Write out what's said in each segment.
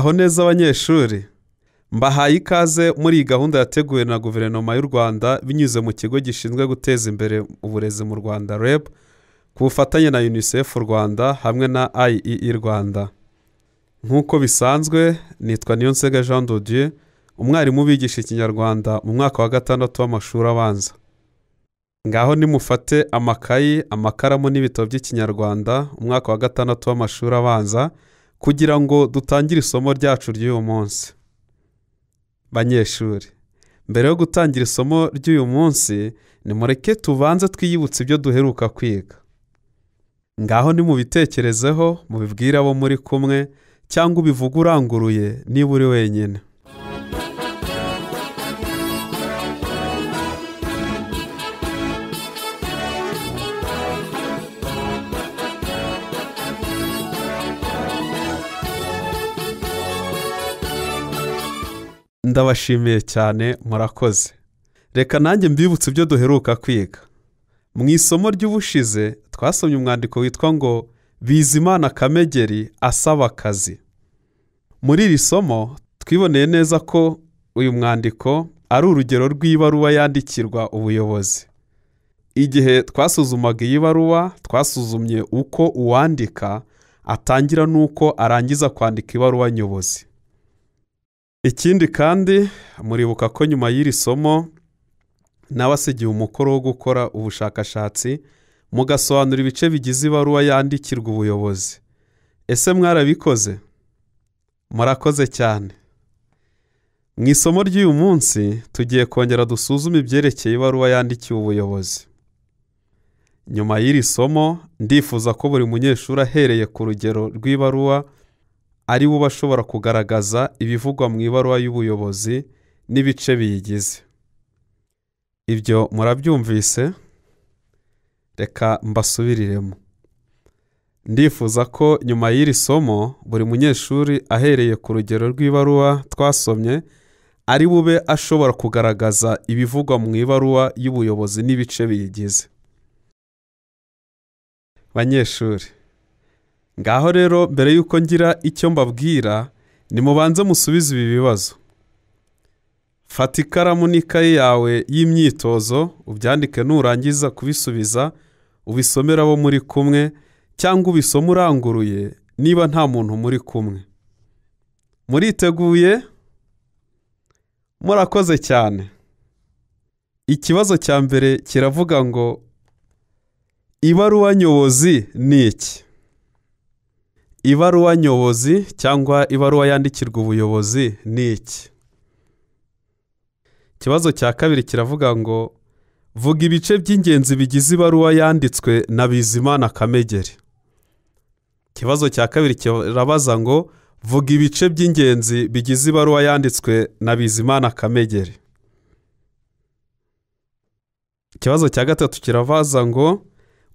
muraho neza abanyeshuri mbahaye ikaze muri iyi gahunda yateguwe na guverinoma y'u rwanda binyuze mu kigo gishinzwe guteza imbere uburezi mu rwanda reb ku bufatanye na unicef rwanda hamwe na iei e e rwanda nk'uko bisanzwe nitwa niyonsega jean dodiye umwarimu ubigisha ikinyarwanda mu mwaka wa gatandatu w'amashuri abanza ngaho nimufate amakayi amakaramu n'ibitabo by'ikinyarwanda umwaka wa gatandatu w'amashuri abanza kugira ngo dutangire isomo ryacu ry'uyu munsi banyeshuri mbere yo gutangira isomo ry'uyu munsi nimureke tubanze twiyibutse ibyo duheruka kwiga ngaho nimubitekerezeho mubibwire abo muri kumwe cyangwa ubivuge uranguruye niba uri wenyine ndabashimiye cyane murakoze reka nanjye mbibutse ibyo duheruka kwiga mu isomo ry'ubushize twasomye umwandiko witwa ngo bizimana kamegeri asaba akazi muri iri somo twiboneye neza ko uyu mwandiko ari urugero rw'ibaruwa yandikirwa ubuyobozi igihe twasuzumaga iyi baruwa twasuzumye uko uwandika atangira n'uko arangiza kwandika ibaruwa nyobozi ikindi kandi muribuka ko nyuma y'iri somo nawe asigiye umukoro wo gukora ubushakashatsi mugasobanura ibice bigize ibaruwa yandikirwa ubuyobozi ese mwarabikoze murakoze cyane mu isomo ry'uyu munsi tugiye kongera dusuzume ibyerekeye ibaruwa yandikiwe ubuyobozi nyuma y'iri somo ndifuza ko buri munyeshuri ahereye ku rugero rw'ibaruwa ari bo bashobora kugaragaza ibivugwa mu ibaruwa y'ubuyobozi n'ibice biyigize ibyo murabyumvise reka mbasubiriremo ndifuza ko nyuma y'iri somo buri munyeshuri ahereye ku rugero rw'ibaruwa twasomye ari bube ashobora kugaragaza ibivugwa mu ibaruwa y'ubuyobozi n'ibice biyigize banyeshuri ngaho rero mbere y'uko ngira icyo mbabwira nimubanze musubize ibi bibazo fata ikaramu n'ikayi yawe y'imyitozo ubyandike nurangiza kubisubiza ubisomera abo muri kumwe cyangwa ubisoma uranguruye niba nta muntu muri kumwe muriteguye murakoze cyane ikibazo cya mbere kiravuga ngo ibaruwa nyobozi ni iki ibaruwa nyobozi cyangwa ibaruwa yandikirwa ubuyobozi ni iki ikibazo cya kabiri kiravuga ngo vuga ibice by'ingenzi bigize ibaruwa yanditswe na bizimana kamegeri ikibazo cya kabiri kirabaza ngo vuga ibice by'ingenzi bigize ibaruwa yanditswe na bizimana kamegeri ikibazo cya gatatu kirabaza ngo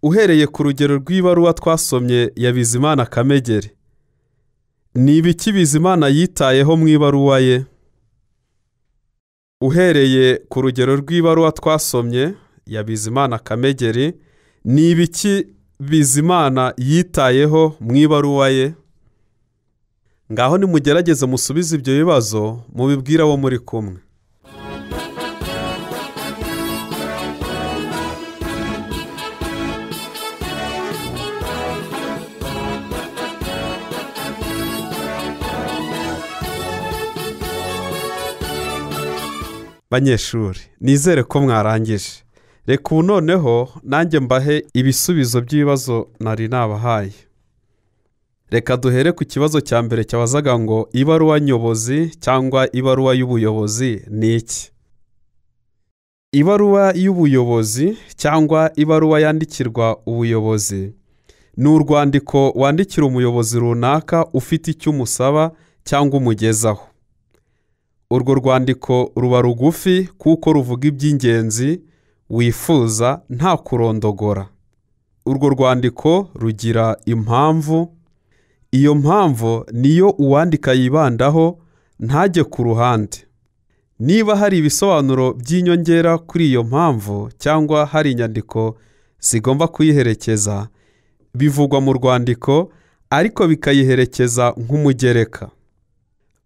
uhereye ku rugero rw'ibaruwa twasomye ya bizimana kamegeri ni ibiki bizimana yitayeho mu ibaruwa ye uhereye ku rugero rw'ibaruwa twasomye ya bizimana kamegeri ni ibiki bizimana yitayeho mu ibaruwa ye ngaho nimugerageze musubize ibyo bibazo mubibwira abo muri kumwe banyeshuri nizere ko mwarangije reka ubu noneho nanjye mbahe ibisubizo by'ibibazo nari nabahaye reka duhere ku kibazo cya mbere cyabazaga ngo ibaruwa nyobozi cyangwa ibaruwa y'ubuyobozi ni iki ibaruwa y'ubuyobozi cyangwa ibaruwa yandikirwa ubuyobozi ni urwandiko wandikira umuyobozi runaka ufite icyo umusaba cyangwa umugezaho urwo rwandiko ruba rugufi kuko ruvuga iby'ingenzi wifuza nta kurondogora urwo rwandiko rugira impamvu iyo mpamvu niyo uwandika yibandaho ntajye ku ruhande niba hari ibisobanuro by'inyongera kuri iyo mpamvu cyangwa hari inyandiko zigomba kuyiherekeza bivugwa mu rwandiko ariko bikayiherekeza nk'umugereka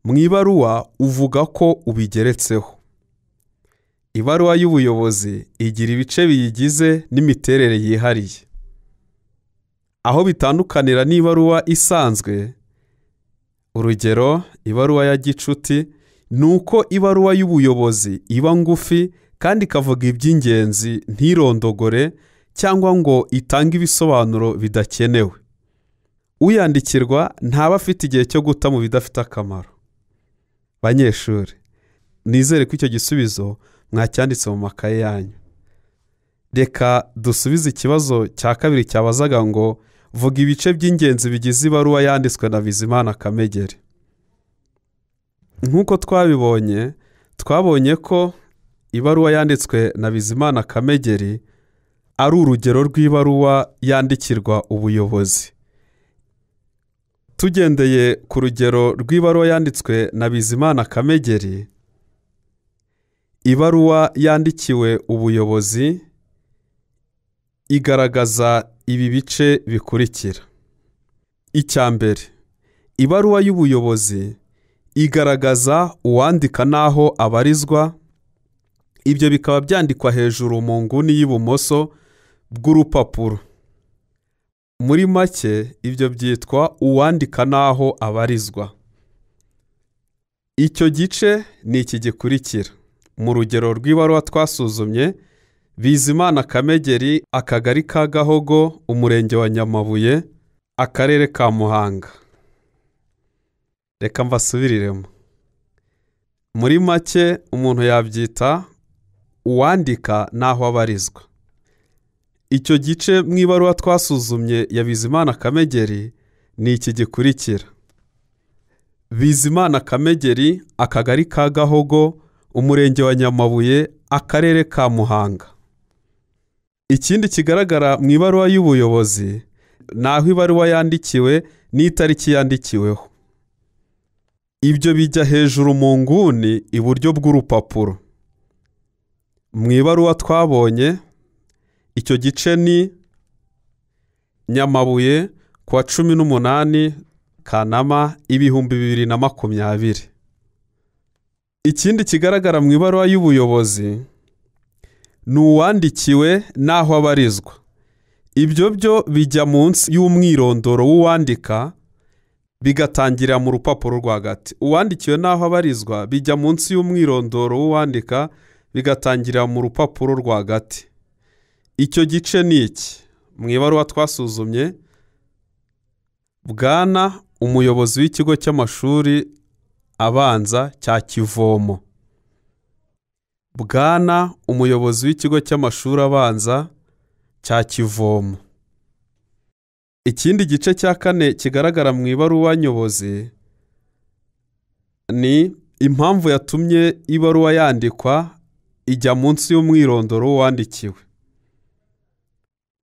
mu ibaruwa uvuga ko ubigeretseho ibaruwa y'ubuyobozi igira ibice biyigize n'imiterere yihariye aho bitandukanira n'ibaruwa isanzwe urugero ibaruwa ya gicuti ni uko ibaruwa y'ubuyobozi iba ngufi kandi ikavuga iby'ingenzi ntirondogore cyangwa ngo itange ibisobanuro bidakenewe uyandikirwa ntaba afite igihe cyo guta mu bidafite akamaro banyeshuri nizere ko icyo gisubizo mwacyanditse mu makaye yanyu reka dusubize ikibazo cya kabiri cyabazaga ngo vuga ibice by'ingenzi bigize ibaruwa yanditswe na bizimana kamegere nk'uko twabibonye twabonye ko ibaruwa yanditswe na bizimana kamegeri ari urugero rw'ibaruwa yandikirwa ubuyobozi tugendeye ku rugero rw'ibaruwa yanditswe na bizimana kamegeri ibaruwa yandikiwe ubuyobozi igaragaza ibi bice bikurikira icya mbere ibaruwa y'ubuyobozi igaragaza uwandika n'aho abarizwa ibyo bikaba byandikwa hejuru mu nguni y'ibumoso bw'urupapuro muri make ibyo byitwa uwandika n'aho abarizwa icyo gice ni iki gikurikira mu rugero rw'ibaruwa twasuzumye bizimana kamegeri akagari ka gahogo umurenge wa nyamabuye akarere ka muhanga reka mbasubiriremo muri make umuntu yabyita uwandika n'aho abarizwa icyo gice mu ibaruwa twasuzumye ya bizimana kamegeri ni iki gikurikira bizimana kamegeri akagari ka gahogo umurenge wa nyamabuye akarere ka muhanga ikindi kigaragara mu ibaruwa y'ubuyobozi ni aho ibaruwa yandikiwe n'itariki yandikiweho ibyo bijya hejuru mu nguni iburyo bw'urupapuro mu ibaruwa twabonye icyo gice ni nyamabuye ku wa cumi n'umunani kanama ibihumbi bibiri na makumyabiri ikindi kigaragara mu ibaruwa y'ubuyobozi ni uwandikiwe n'aho abarizwa ibyo byo bijya munsi y'umwirondoro w'uwandika bigatangirira mu rupapuro rwagati uwandikiwe n'aho abarizwa bijya munsi y'umwirondoro w'uwandika bigatangirira mu rupapuro rwagati icyo gice ni iki mu ibaruwa twasuzumye bwana umuyobozi w'ikigo cy'amashuri abanza cya kivomo bwana umuyobozi w'ikigo cy'amashuri abanza cya kivomo ikindi gice cya kane kigaragara mu ibaruwa nyobozi ni impamvu yatumye ibaruwa yandikwa ijya munsi y'umwirondoro w'uwandikiwe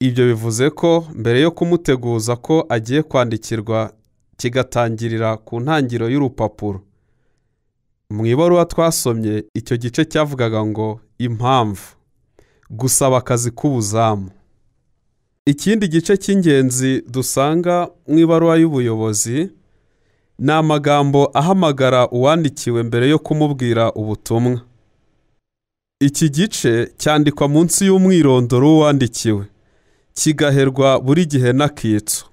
ibyo bivuze ko mbere yo kumuteguza ko agiye kwandikirwa kigatangirira ku ntangiriro y'urupapuro mu ibaruwa twasomye icyo gice cyavugaga ngo impamvu gusaba akazi k'ubuzamu ikindi gice cy'ingenzi dusanga mu ibaruwa y'ubuyobozi ni amagambo ahamagara uwandikiwe mbere yo kumubwira ubutumwa iki gice cyandikwa munsi y'umwirondoro w'uwandikiwe kigaherwa buri gihe n'akitso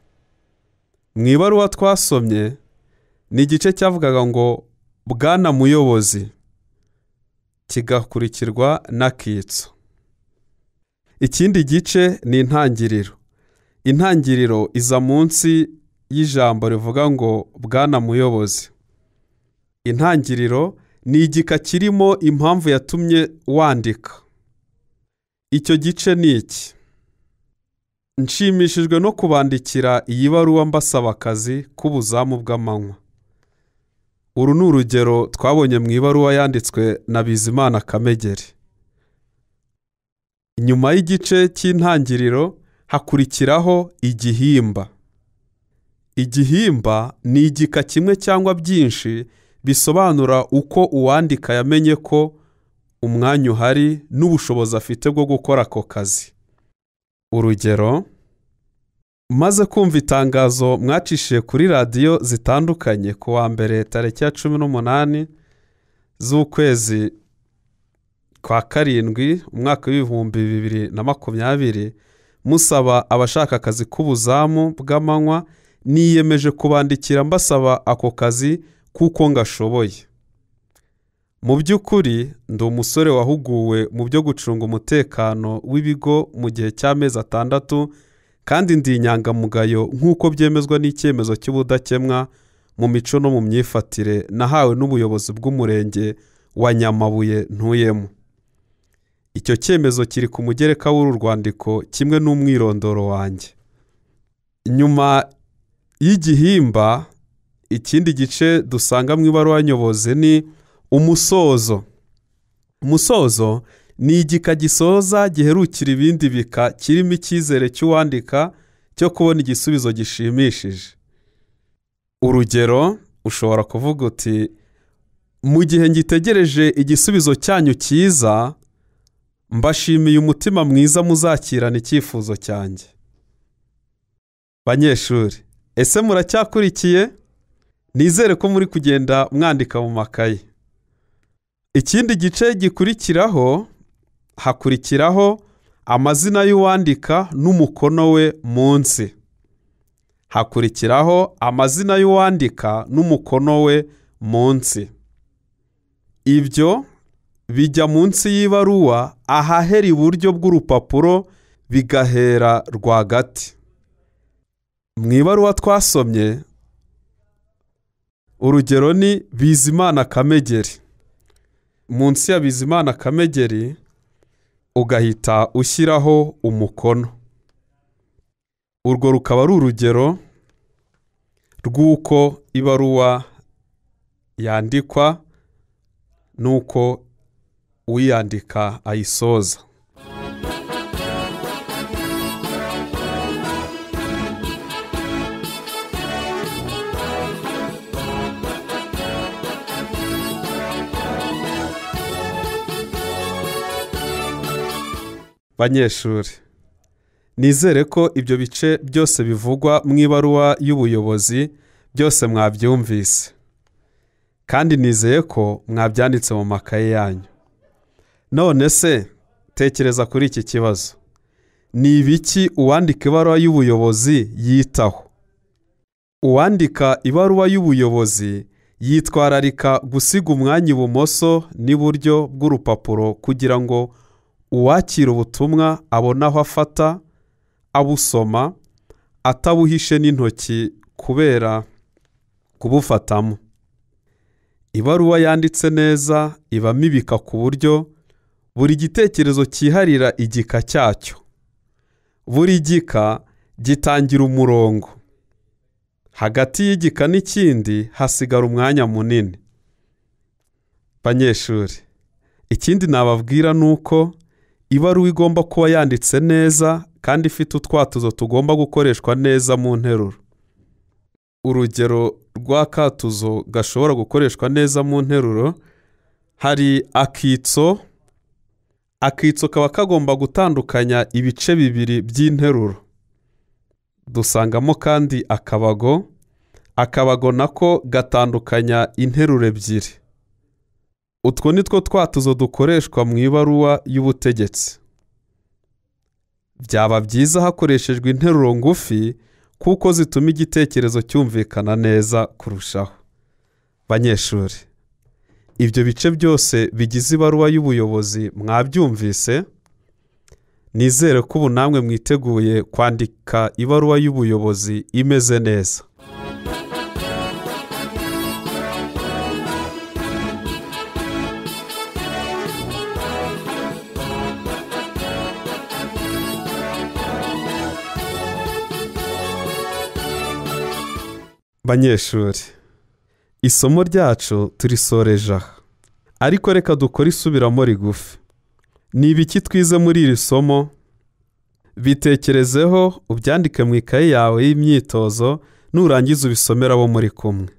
mu ibaruwa twasomye ni igice cyavugaga ngo bwana muyobozi kigakurikirwa n'akitso ikindi gice ni intangiriro intangiriro iza munsi y'ijambo rivuga ngo bwana muyobozi intangiriro ni igika kirimo impamvu yatumye wandika icyo gice ni iki nshimishijwe no kubandikira iyi baruwa mbasaba akazi k'ubuzamu bw'amanywa uru ni urugero twabonye mu ibaruwa yanditswe na bizimana kamegeri nyuma y'igice cy'intangiriro hakurikiraho igihimba igihimba ni igika kimwe cyangwa byinshi bisobanura uko uwandika yamenye ko umwanya uhari n'ubushobozi afite bwo gukora ako kazi urugero maze kumva itangazo mwacishije kuri radiyo zitandukanye ku wa mbere tariki ya cumi n'umunani z'ukwezi kwa karindwi umwaka w'ibihumbi bibiri na makumyabiri musaba abashaka akazi k'ubuzamu bw'amanywa niyemeje kubandikira mbasaba ako kazi kuko ngashoboye mu by'ukuri ndi umusore wahuguwe mu byo gucunga umutekano w'ibigo mu gihe cy'amezi atandatu kandi ndi inyangamugayo nk'uko byemezwa n'icyemezo cy'ubudakemwa mu mico no mu myifatire nahawe n'ubuyobozi bw'umurenge wa nyamabuye ntuyemo icyo cyemezo kiri ku mugereka w'uru rwandiko kimwe n'umwirondoro wanjye nyuma y'igihimba ikindi gice dusanga mu ibaruwa nyobozi ni umusozo umusozo ni igika gisoza giherukira ibindi bika kirimo icyizere cy'uwandika cyo kubona igisubizo gishimishije urugero ushobora kuvuga uti mu gihe ngitegereje igisubizo cyanyu cyiza mbashimiye umutima mwiza muzakirana icyifuzo cyanjye banyeshuri ese muracyakurikiye nizere ko muri kugenda mwandika mu makaye ikindi gice gikurikiraho hakurikiraho amazina y'uwandika n'umukono we munsi hakurikiraho amazina y'uwandika n'umukono we munsi ibyo bijya munsi y'ibaruwa ahahera iburyo bw'urupapuro bigahera rwagati mu ibaruwa twasomye urugero ni bizimana kamegeri munsi ya bizimana kamegeri ugahita ushyiraho umukono urwo rukaba ari urugero rw'uko ibaruwa yandikwa n'uko uyandika ayisoza banyeshuri nizere ko ibyo bice byose bivugwa mu ibaruwa y'ubuyobozi byose mwabyumvise kandi nizeye ko mwabyanditse mu makaye yanyu none se tekereza kuri iki kibazo ni ibiki uwandika ibaruwa y'ubuyobozi yitaho uwandika ibaruwa y'ubuyobozi yitwararika gusiga umwanya ibumoso n'iburyo bw'urupapuro kugira ngo uwakira ubutumwa abona aho afata abusoma atabuhishe n'intoki kubera kubufatamo ibaruwa yanditse neza ibamo ibika ku buryo buri gitekerezo cyiharira igika cyacyo buri gika gitangira umurongo hagati y'igika n'ikindi hasigara umwanya munini banyeshuri ikindi nababwira ni uko ibaruwa igomba kuba yanditse neza kandi ifite utwatuzo tugomba gukoreshwa neza mu nteruro urugero rw'akatuzo gashobora gukoreshwa neza mu nteruro hari akitso akitso kaba kagomba gutandukanya ibice bibiri by'interuro dusangamo kandi akabago akabago nako gatandukanya interuro ebyiri utwo ni two twatuzo dukoreshwa mu ibaruwa y'ubutegetsi byaba byiza hakoreshejwe interuro ngufi kuko zituma igitekerezo cyumvikana neza kurushaho banyeshuri ibyo bice byose bigize ibaruwa y'ubuyobozi mwabyumvise nizere ko ubu namwe mwiteguye kwandika ibaruwa y'ubuyobozi imeze neza banyeshuri isomo ryacu turisoreje aha ariko reka dukore isubiramo rigufi ni ibiki twize muri iri somo bitekerezeho ubyandike mu ikaye yawe y'imyitozo nurangiza ubisomera abo muri kumwe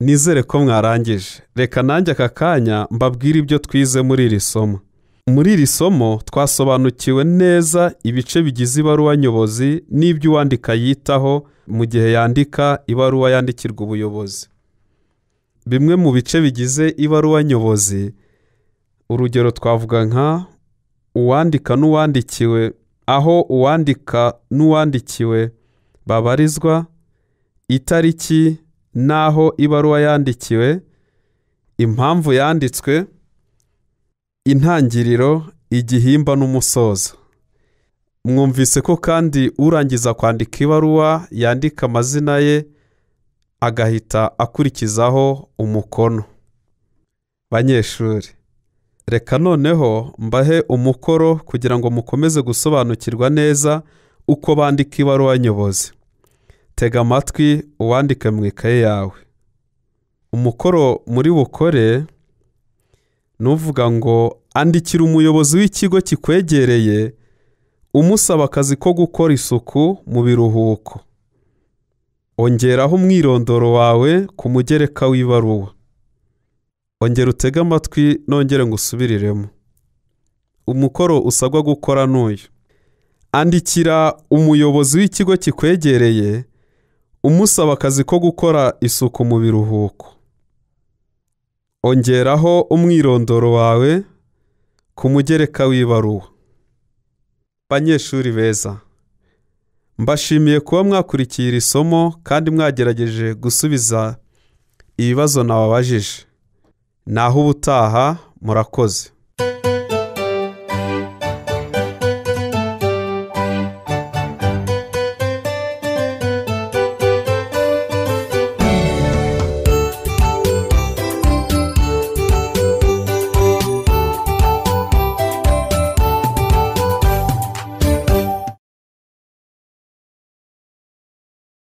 nizere ko mwarangije reka nanjye aka kanya mbabwire ibyo twize muri iri somo muri iri somo twasobanukiwe neza ibice bigize ibaruwa nyobozi n'ibyo uwandika yitaho mu gihe yandika ibaruwa yandikirwa ubuyobozi bimwe mu bice bigize ibaruwa nyobozi urugero twavuga nka uwandika n'uwandikiwe aho uwandika n'uwandikiwe babarizwa itariki n'aho ibaruwa yandikiwe impamvu yanditswe intangiriro igihimba n'umusozo mwumvise ko kandi urangiza kwandika ibaruwa yandika amazina ye agahita akurikizaho umukono banyeshuri reka noneho mbahe umukoro kugira ngo mukomeze gusobanukirwa neza uko bandika ibaruwa nyobozi tega amatwi uwandike mu ikaye yawe umukoro muri bukore nuvuga ngo andikira umuyobozi w'ikigo kikwegereye umusaba akazi ko gukora isuku mu biruhuko ongeraho umwirondoro wawe ku mugereka w'ibaruwa ongera utege amatwi nongere ngo usubiriremo umukoro usabwa gukora n'uyu andikira umuyobozi w'ikigo kikwegereye umusaba akazi ko gukora isuku mu biruhuko ongeraho umwirondoro wawe ku mugereka w'ibaruwa banyeshuri beza mbashimiye kuba mwakurikiye iri somo kandi mwagerageje gusubiza ibibazo nababajije naho ubutaha murakoze